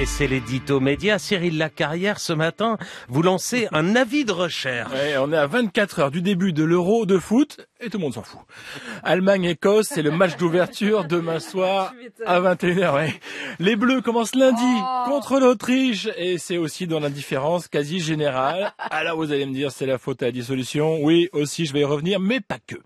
Et c'est l'édito média. Cyril Lacarrière, ce matin, vous lancez un avis de recherche. on est à 24 heures du début de l'Euro de foot et tout le monde s'en fout. Allemagne-Écosse, c'est le match d'ouverture demain soir à 21h. Les Bleus commencent lundi oh. contre l'Autriche et c'est aussi dans l'indifférence quasi générale. Alors vous allez me dire c'est la faute à la dissolution. Oui, aussi je vais y revenir, mais pas que.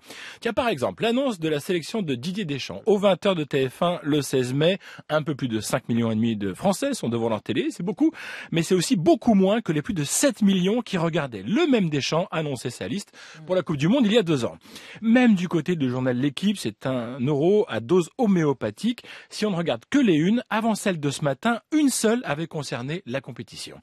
Tiens par exemple, l'annonce de la sélection de Didier Deschamps au 20h de TF1 le 16 mai. Un peu plus de 5 millions et demi de Français sont devant leur télé, c'est beaucoup, mais c'est aussi beaucoup moins que les plus de 7 millions qui regardaient. Le même Deschamps annoncer sa liste pour la Coupe du Monde il y a deux ans. Même du côté du journal L'équipe, c'est un euro à dose homéopathique. Si on ne regarde que les unes, avant celle de ce matin, une seule avait concerné la compétition.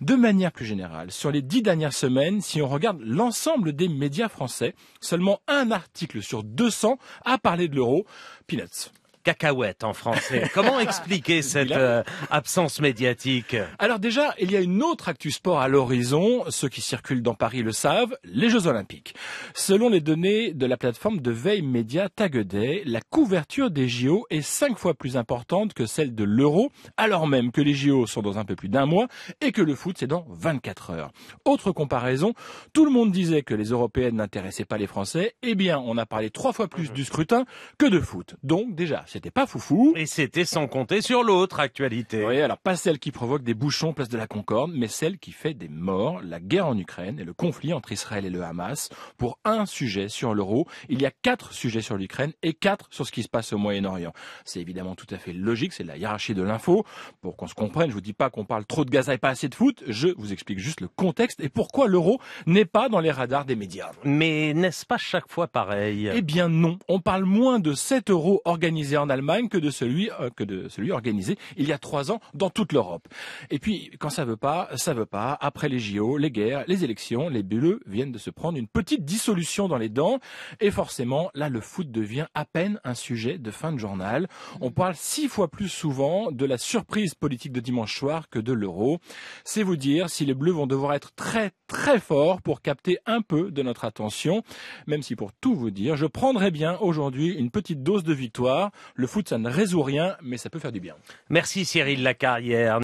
De manière plus générale, sur les dix dernières semaines, si on regarde l'ensemble des médias français, seulement un article sur 200 a parlé de l'euro. Peanuts cacahuète en français. Comment expliquer cette euh, absence médiatique Alors déjà, il y a une autre actu sport à l'horizon. Ceux qui circulent dans Paris le savent, les Jeux Olympiques. Selon les données de la plateforme de veille média Taggeday, la couverture des JO est cinq fois plus importante que celle de l'euro, alors même que les JO sont dans un peu plus d'un mois et que le foot c'est dans 24 heures. Autre comparaison, tout le monde disait que les Européennes n'intéressaient pas les Français. Eh bien, on a parlé trois fois plus du scrutin que de foot. Donc déjà, c'était pas foufou. Et c'était sans compter sur l'autre actualité. Oui, alors pas celle qui provoque des bouchons place de la Concorde, mais celle qui fait des morts, la guerre en Ukraine et le conflit entre Israël et le Hamas. Pour un sujet sur l'euro, il y a quatre sujets sur l'Ukraine et quatre sur ce qui se passe au Moyen-Orient. C'est évidemment tout à fait logique, c'est la hiérarchie de l'info. Pour qu'on se comprenne, je vous dis pas qu'on parle trop de Gaza et pas assez de foot, je vous explique juste le contexte et pourquoi l'euro n'est pas dans les radars des médias. Mais n'est-ce pas chaque fois pareil Eh bien non, on parle moins de 7 euros organisés en en Allemagne que de celui euh, que de celui organisé il y a trois ans dans toute l'Europe. Et puis quand ça veut pas, ça veut pas. Après les JO, les guerres, les élections, les Bleus viennent de se prendre une petite dissolution dans les dents et forcément là le foot devient à peine un sujet de fin de journal. On parle six fois plus souvent de la surprise politique de dimanche soir que de l'euro. C'est vous dire si les Bleus vont devoir être très très forts pour capter un peu de notre attention, même si pour tout vous dire, je prendrais bien aujourd'hui une petite dose de victoire. Le foot, ça ne résout rien, mais ça peut faire du bien. Merci Cyril Lacarrière.